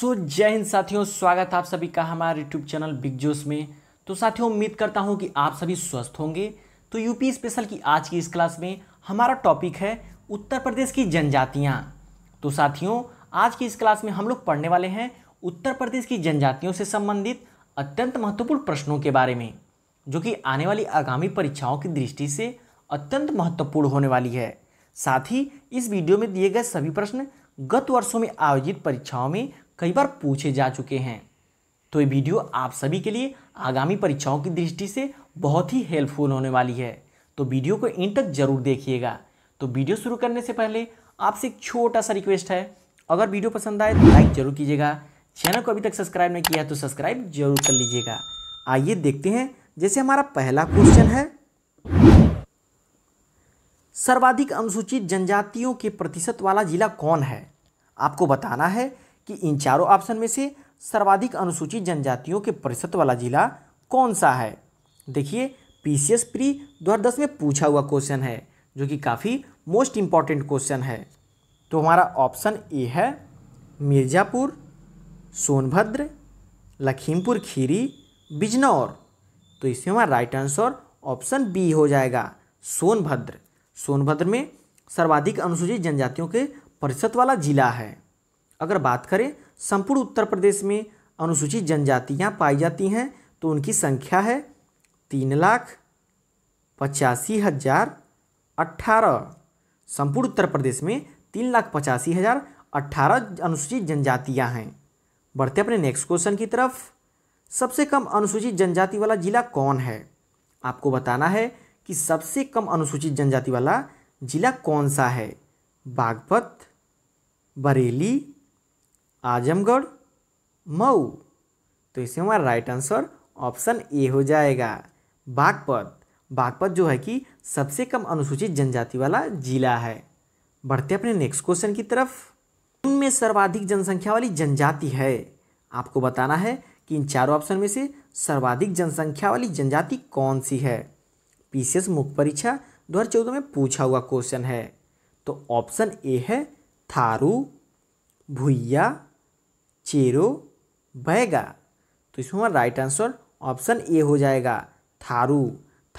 सो जय हिंद साथियों स्वागत आप सभी का हमारे यूट्यूब चैनल बिग जोश में तो साथियों उम्मीद करता हूँ कि आप सभी स्वस्थ होंगे तो यूपी स्पेशल की आज की इस क्लास में हमारा टॉपिक है उत्तर प्रदेश की जनजातियाँ तो साथियों आज की इस क्लास में हम लोग पढ़ने वाले हैं उत्तर प्रदेश की जनजातियों से संबंधित अत्यंत महत्वपूर्ण प्रश्नों के बारे में जो कि आने वाली आगामी परीक्षाओं की दृष्टि से अत्यंत महत्वपूर्ण होने वाली है साथ ही इस वीडियो में दिए गए सभी प्रश्न गत वर्षों में आयोजित परीक्षाओं में कई बार पूछे जा चुके हैं तो ये वीडियो आप सभी के लिए आगामी परीक्षाओं की दृष्टि से बहुत ही हेल्पफुल होने वाली है तो वीडियो को इन तक जरूर देखिएगा तो वीडियो शुरू करने से पहले आपसे एक छोटा सा रिक्वेस्ट है अगर वीडियो पसंद आए तो लाइक जरूर कीजिएगा चैनल को अभी तक सब्सक्राइब नहीं किया है तो सब्सक्राइब जरूर कर लीजिएगा आइए देखते हैं जैसे हमारा पहला क्वेश्चन है सर्वाधिक अनुसूचित जनजातियों के प्रतिशत वाला जिला कौन है आपको बताना है कि इन चारों ऑप्शन में से सर्वाधिक अनुसूचित जनजातियों के परिषद वाला जिला कौन सा है देखिए पीसीएस प्री 2010 में पूछा हुआ क्वेश्चन है जो कि काफ़ी मोस्ट इम्पॉर्टेंट क्वेश्चन है तो हमारा ऑप्शन ए है मिर्ज़ापुर सोनभद्र लखीमपुर खीरी बिजनौर तो इसमें हमारा राइट आंसर ऑप्शन बी हो जाएगा सोनभद्र सोनभद्र में सर्वाधिक अनुसूचित जनजातियों के परिषद वाला जिला है अगर बात करें संपूर्ण उत्तर प्रदेश में अनुसूचित जनजातियाँ पाई जाती हैं तो उनकी संख्या है तीन लाख पचासी हज़ार अट्ठारह संपूर्ण उत्तर प्रदेश में तीन लाख पचासी हज़ार अट्ठारह अनुसूचित जनजातियाँ हैं बढ़ते अपने नेक्स्ट क्वेश्चन की तरफ सबसे कम अनुसूचित जनजाति वाला जिला कौन है आपको बताना है कि सबसे कम अनुसूचित जनजाति वाला जिला कौन सा है बागपत बरेली आजमगढ़ मऊ तो इसमें हमारा राइट आंसर ऑप्शन ए हो जाएगा बागपत बागपत जो है कि सबसे कम अनुसूचित जनजाति वाला जिला है बढ़ते अपने नेक्स्ट क्वेश्चन की तरफ उनमें सर्वाधिक जनसंख्या वाली जनजाति है आपको बताना है कि इन चारों ऑप्शन में से सर्वाधिक जनसंख्या वाली जनजाति कौन सी है पीसीएस मुख्य परीक्षा चौदह में पूछा हुआ क्वेश्चन है तो ऑप्शन ए है थारू भुइया चेरो बैगा तो इसमें हमारा राइट आंसर ऑप्शन ए हो जाएगा थारू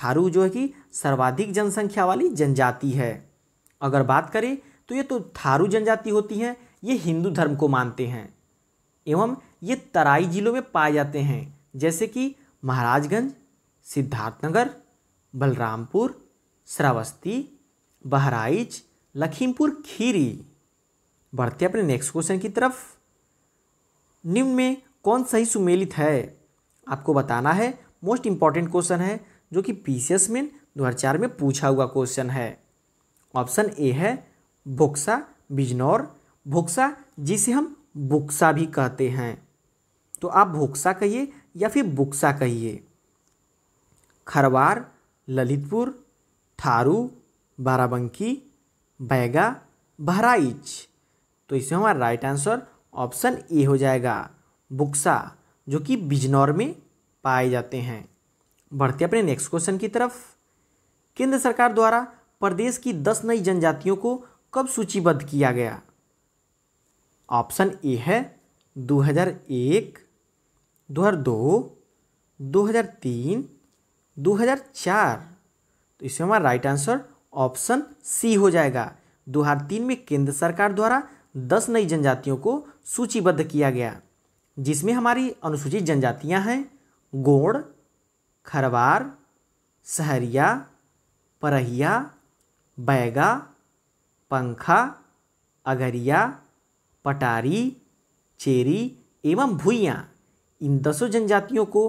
थारू जो है कि सर्वाधिक जनसंख्या वाली जनजाति है अगर बात करें तो ये तो थारू जनजाति होती है ये हिंदू धर्म को मानते हैं एवं ये तराई जिलों में पाए जाते हैं जैसे कि महाराजगंज सिद्धार्थनगर बलरामपुर श्रावस्ती बहराइच लखीमपुर खीरी बढ़ते अपने नेक्स्ट क्वेश्चन की तरफ निम्न में कौन सही सुमेलित है आपको बताना है मोस्ट इंपॉर्टेंट क्वेश्चन है जो कि पी सी एस में दो हज़ार चार में पूछा हुआ क्वेश्चन है ऑप्शन ए है भोक्सा बिजनौर भोक्सा जिसे हम बुक्सा भी कहते हैं तो आप भोक्सा कहिए या फिर बुक्सा कहिए खरवार ललितपुर थारू बाराबंकी बैगा बहराइच तो इसमें हमारा राइट आंसर ऑप्शन ए हो जाएगा बुक्सा जो कि बिजनौर में पाए जाते हैं बढ़ते अपने नेक्स्ट क्वेश्चन की तरफ केंद्र सरकार द्वारा प्रदेश की दस नई जनजातियों को कब सूचीबद्ध किया गया ऑप्शन ए है 2001, 2002, 2003, 2004 तो इसमें हमारा राइट आंसर ऑप्शन सी हो जाएगा 2003 में केंद्र सरकार द्वारा दस नई जनजातियों को सूचीबद्ध किया गया जिसमें हमारी अनुसूचित जनजातियां हैं गोड़ खरवार सहरिया परहिया बैगा पंखा अगरिया पटारी चेरी एवं भूइयाँ इन दसों जनजातियों को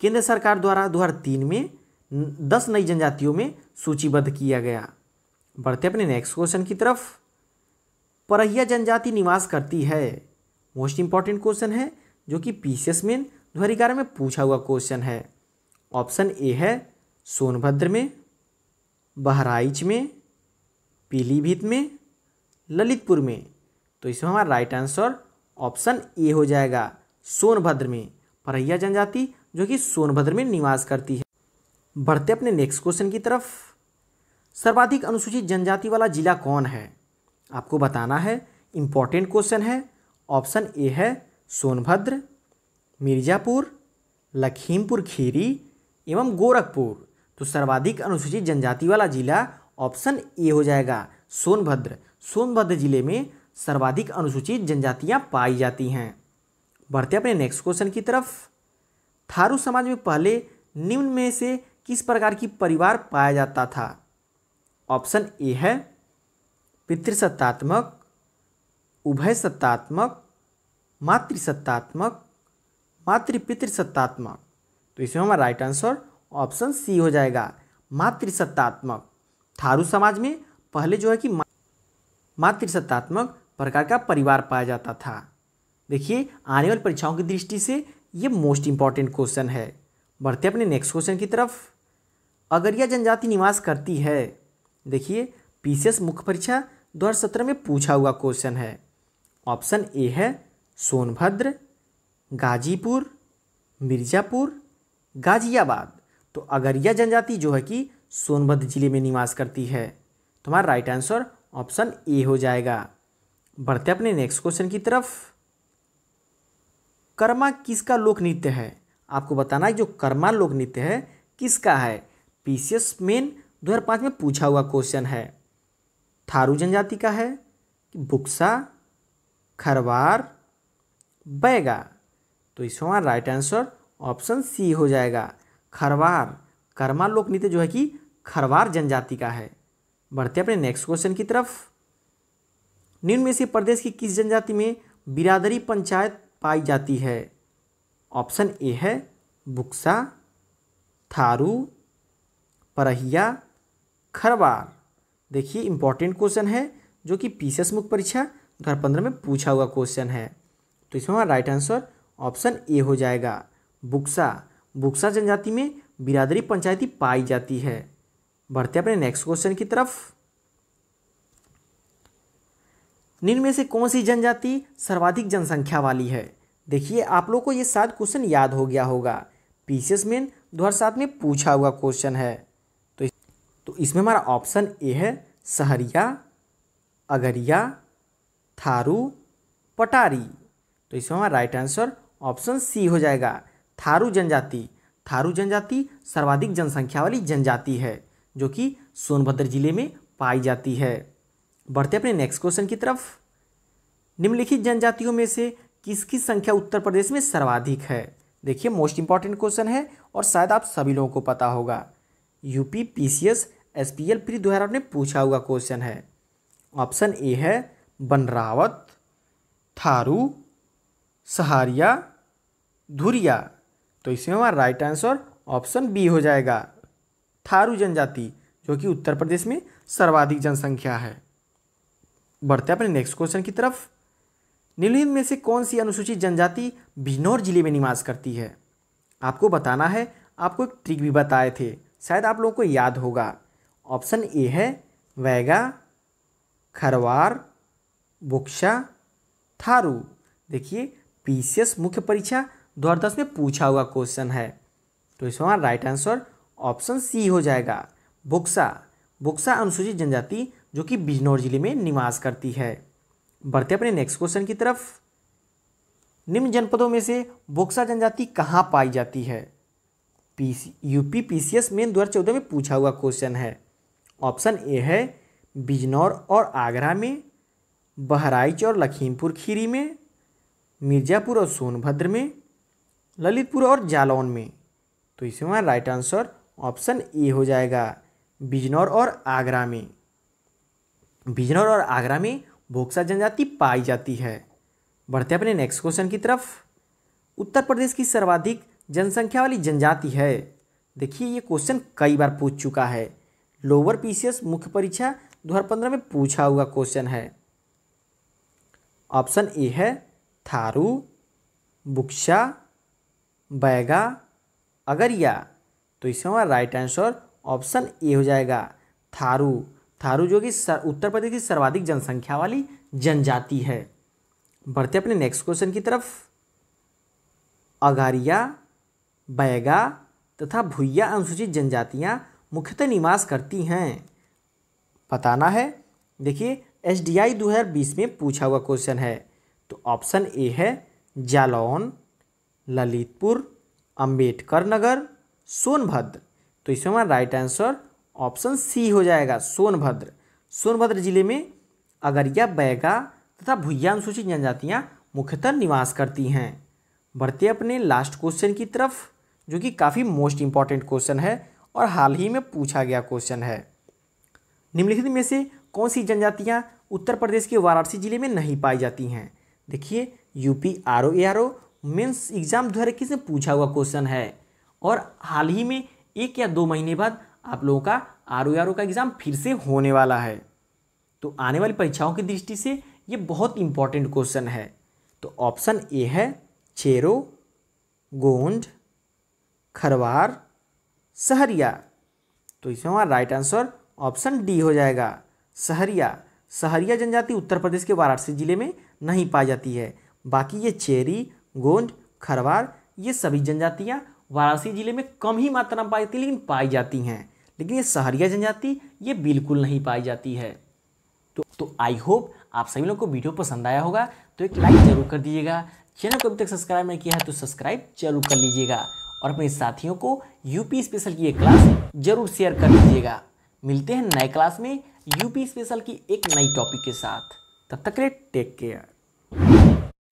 केंद्र सरकार द्वारा दो तीन में दस नई जनजातियों में सूचीबद्ध किया गया बढ़ते अपने नेक्स्ट क्वेश्चन की तरफ परहिया जनजाति निवास करती है मोस्ट इंपॉर्टेंट क्वेश्चन है जो कि पीसीएस में ध्वरिकार में पूछा हुआ क्वेश्चन है ऑप्शन ए है सोनभद्र में बहराइच में पीलीभीत में ललितपुर में तो इसमें हमारा राइट आंसर ऑप्शन ए हो जाएगा सोनभद्र में परहिया जनजाति जो कि सोनभद्र में निवास करती है बढ़ते अपने नेक्स्ट क्वेश्चन की तरफ सर्वाधिक अनुसूचित जनजाति वाला जिला कौन है आपको बताना है इम्पॉर्टेंट क्वेश्चन है ऑप्शन ए है सोनभद्र मिर्ज़ापुर लखीमपुर खीरी एवं गोरखपुर तो सर्वाधिक अनुसूचित जनजाति वाला जिला ऑप्शन ए हो जाएगा सोनभद्र सोनभद्र जिले में सर्वाधिक अनुसूचित जनजातियां पाई जाती हैं बढ़ते अपने नेक्स्ट क्वेश्चन की तरफ थारू समाज में पहले निम्न में से किस प्रकार की परिवार पाया जाता था ऑप्शन ए है पितृसत्तात्मक उभय सत्तात्मक मातृसत्तात्मक मातृपितृसत्तात्मक तो इसमें हमारा राइट आंसर ऑप्शन सी हो जाएगा मातृसत्तात्मक थारू समाज में पहले जो है कि मातृसत्तात्मक प्रकार का परिवार पाया जाता था देखिए आने वाली परीक्षाओं की दृष्टि से ये मोस्ट इंपॉर्टेंट क्वेश्चन है बढ़ते अपने नेक्स्ट क्वेश्चन की तरफ अगरिया जनजाति निवास करती है देखिए पीसीएस मुख्य परीक्षा दो में पूछा हुआ क्वेश्चन है ऑप्शन ए है सोनभद्र गाजीपुर मिर्ज़ापुर गाजियाबाद तो अगरिया जनजाति जो है कि सोनभद्र जिले में निवास करती है तो हमारा राइट आंसर ऑप्शन ए हो जाएगा बढ़ते अपने नेक्स्ट क्वेश्चन की तरफ कर्मा किसका लोक नृत्य है आपको बताना है जो कर्मा लोक नृत्य है किसका है पीसीएस मेन पाँच में पूछा हुआ क्वेश्चन है थारू जनजाति का है बुक्सा खरवार बैगा तो हमारा राइट आंसर ऑप्शन सी हो जाएगा खरवार कर्मा लोक नृत्य जो है कि खरवार जनजाति का है बढ़ते अपने नेक्स्ट क्वेश्चन की तरफ निम्न में से प्रदेश की किस जनजाति में बिरादरी पंचायत पाई जाती है ऑप्शन ए है बुक्सा थारू परहिया खरवार देखिए इंपॉर्टेंट क्वेश्चन है जो कि पीसीएस मुख्य परीक्षा दो हज़ार पंद्रह में पूछा हुआ क्वेश्चन है तो इसमें हमारा राइट आंसर ऑप्शन ए हो जाएगा बुक्सा बुक्सा जनजाति में बिरादरी पंचायती पाई जाती है बढ़ते अपने नेक्स्ट क्वेश्चन की तरफ निम्न में से कौन सी जनजाति सर्वाधिक जनसंख्या वाली है देखिए आप लोग को ये सात क्वेश्चन याद हो गया होगा पीसीएस मेन दो में पूछा हुआ क्वेश्चन है तो इसमें हमारा ऑप्शन ए है सहरिया अगरिया थारू पटारी तो इसमें हमारा राइट आंसर ऑप्शन सी हो जाएगा थारू जनजाति थारू जनजाति सर्वाधिक जनसंख्या वाली जनजाति है जो कि सोनभद्र जिले में पाई जाती है बढ़ते अपने नेक्स्ट क्वेश्चन की तरफ निम्नलिखित जनजातियों में से किसकी संख्या उत्तर प्रदेश में सर्वाधिक है देखिए मोस्ट इंपॉर्टेंट क्वेश्चन है और शायद आप सभी लोगों को पता होगा UP PCS S P L pre दो हज़ार पूछा हुआ क्वेश्चन है ऑप्शन ए है बनरावत थारू सहारिया धुरिया तो इसमें हमारा राइट आंसर ऑप्शन बी हो जाएगा थारू जनजाति जो कि उत्तर प्रदेश में सर्वाधिक जनसंख्या है बढ़ते अपने नेक्स्ट क्वेश्चन की तरफ निम्नलिखित में से कौन सी अनुसूचित जनजाति बिजनौर जिले में निवास करती है आपको बताना है आपको एक ट्रिक भी बताए थे शायद आप लोगों को याद होगा ऑप्शन ए है वैगा खरवार बुक्शा थारू देखिए पीसीएस मुख्य परीक्षा 2010 में पूछा हुआ क्वेश्चन है तो इसमें हमारा राइट आंसर ऑप्शन सी हो जाएगा बुक्सा बुक्सा अनुसूचित जनजाति जो कि बिजनौर जिले में निवास करती है बढ़ते अपने नेक्स्ट क्वेश्चन की तरफ निम्न जनपदों में से बुक्सा जनजाति कहाँ पाई जाती है पीसी यूपी पीसीएस मेन दो में पूछा हुआ क्वेश्चन है ऑप्शन ए है बिजनौर और आगरा में बहराइच और लखीमपुर खीरी में मिर्ज़ापुर और सोनभद्र में ललितपुर और जालौन में तो इसमें हमारा राइट आंसर ऑप्शन ए हो जाएगा बिजनौर और आगरा में बिजनौर और आगरा में भोक्सा जनजाति पाई जाती है बढ़ते अपने नेक्स्ट क्वेश्चन की तरफ उत्तर प्रदेश की सर्वाधिक जनसंख्या वाली जनजाति है देखिए ये क्वेश्चन कई बार पूछ चुका है लोअर पीसीएस मुख्य परीक्षा 2015 में पूछा हुआ क्वेश्चन है ऑप्शन ए है थारू बुक्शा बैगा अगरिया तो इसमें हमारा राइट आंसर ऑप्शन ए हो जाएगा थारू थारू जो कि उत्तर प्रदेश की सर्वाधिक जनसंख्या वाली जनजाति है बढ़ते अपने नेक्स्ट क्वेश्चन की तरफ अगारिया बैगा तथा भुइया अनुसूचित जनजातियां मुख्यतः निवास करती हैं बताना है देखिए एस डी आई दो हज़ार बीस में पूछा हुआ क्वेश्चन है तो ऑप्शन ए है जालौन ललितपुर अंबेडकर नगर सोनभद्र तो इसमें हमारा राइट आंसर ऑप्शन सी हो जाएगा सोनभद्र सोनभद्र जिले में अगरिया बैगा तथा भुइया अनुसूचित जनजातियाँ मुख्यतः निवास करती हैं बढ़ते अपने लास्ट क्वेश्चन की तरफ जो कि काफ़ी मोस्ट इम्पॉर्टेंट क्वेश्चन है और हाल ही में पूछा गया क्वेश्चन है निम्नलिखित में से कौन सी जनजातियाँ उत्तर प्रदेश के वाराणसी जिले में नहीं पाई जाती हैं देखिए UP R O A R O means exam दो हज़ार इक्कीस में पूछा हुआ क्वेश्चन है और हाल ही में एक या दो महीने बाद आप लोगों का आर ओ ए आर ओ का एग्ज़ाम फिर से होने वाला है तो आने वाली परीक्षाओं की दृष्टि से ये बहुत इंपॉर्टेंट क्वेश्चन है तो ऑप्शन ए है चेरो गोंड खरवार सहरिया तो इसमें हमारा राइट आंसर ऑप्शन डी हो जाएगा सहरिया सहरिया जनजाति उत्तर प्रदेश के वाराणसी जिले में नहीं पाई जाती है बाकी ये चेरी गोंड खरवार ये सभी जनजातियाँ वाराणसी जिले में कम ही मात्रा में पाई जाती लेकिन पाई जाती हैं लेकिन ये सहरिया जनजाति ये बिल्कुल नहीं पाई जाती है तो तो आई होप आप सभी लोग को वीडियो पसंद आया होगा तो एक लाइक जरूर कर दीजिएगा चैनल को अभी तक सब्सक्राइब नहीं किया है तो सब्सक्राइब जरूर कर लीजिएगा और अपने साथियों को यूपी स्पेशल की ये क्लास जरूर शेयर कर दीजिएगा मिलते हैं नए क्लास में यूपी स्पेशल की एक नई टॉपिक के साथ तब तक के टेक केयर